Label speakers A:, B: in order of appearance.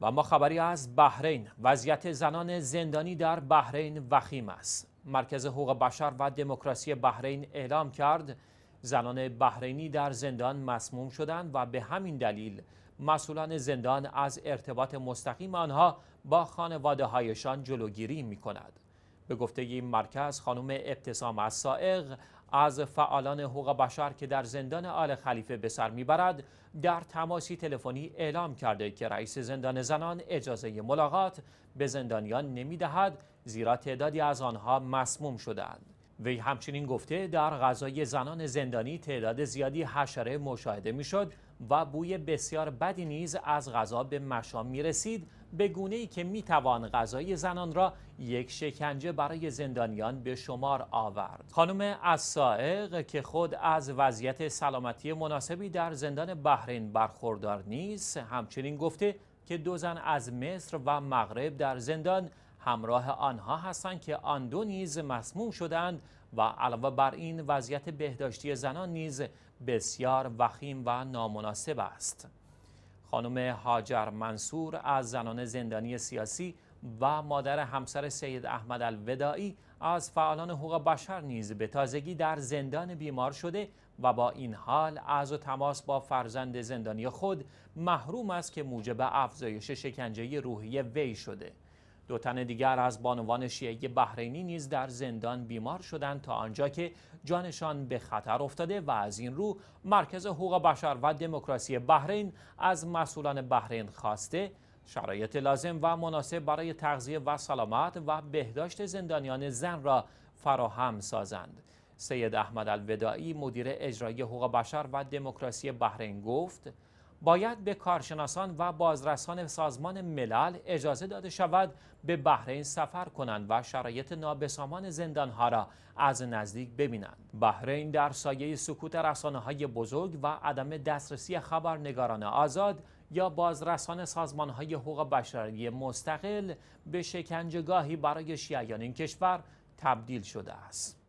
A: و ما خبری از بحرین وضعیت زنان زندانی در بحرین وخیم است مرکز حقوق بشر و دموکراسی بحرین اعلام کرد زنان بحرینی در زندان مسموم شدند و به همین دلیل مسئولان زندان از ارتباط مستقیم آنها با خانواده هایشان جلوگیری می کند. به گفته این مرکز خانم ابتسام از سائق از فعالان حقوق بشر که در زندان آل خلیفه به سر میبرد در تماسی تلفنی اعلام کرده که رئیس زندان زنان اجازه ملاقات به زندانیان نمیدهد زیرا تعدادی از آنها مسموم شدهاند. وی همچنین گفته در غذای زنان زندانی تعداد زیادی حشره مشاهده میشد و بوی بسیار بدی نیز از غذا به مشام می رسید به گونه ای که می توان غذای زنان را یک شکنجه برای زندانیان به شمار آورد. خانم اسائق که خود از وضعیت سلامتی مناسبی در زندان بحرین برخوردار نیست همچنین گفته که دو زن از مصر و مغرب در زندان همراه آنها هستند که آن دو نیز مسموم شدند و علاوه بر این وضعیت بهداشتی زنان نیز بسیار وخیم و نامناسب است خانم هاجر منصور از زنان زندانی سیاسی و مادر همسر سید احمد الودایی از فعالان حقوق بشر نیز به تازگی در زندان بیمار شده و با این حال از و تماس با فرزند زندانی خود محروم است که موجب افزایش شکنجه روحی وی شده دو تن دیگر از بانوان شیعه بحرینی نیز در زندان بیمار شدند تا آنجا که جانشان به خطر افتاده و از این رو مرکز حقوق بشر و دموکراسی بحرین از مسئولان بحرین خواسته شرایط لازم و مناسب برای تغذیه و سلامت و بهداشت زندانیان زن را فراهم سازند. سید احمد الوداعی مدیر اجرایی حقوق بشر و دموکراسی بحرین گفت باید به کارشناسان و بازرسان سازمان ملل اجازه داده شود به بحرین سفر کنند و شرایط نابسامان زندانها را از نزدیک ببینند. بحرین در سایه سکوت رسانه های بزرگ و عدم دسترسی خبرنگاران آزاد یا بازرسان سازمان های حقوق بشری مستقل به شکنجگاهی برای شیعیان این کشور تبدیل شده است.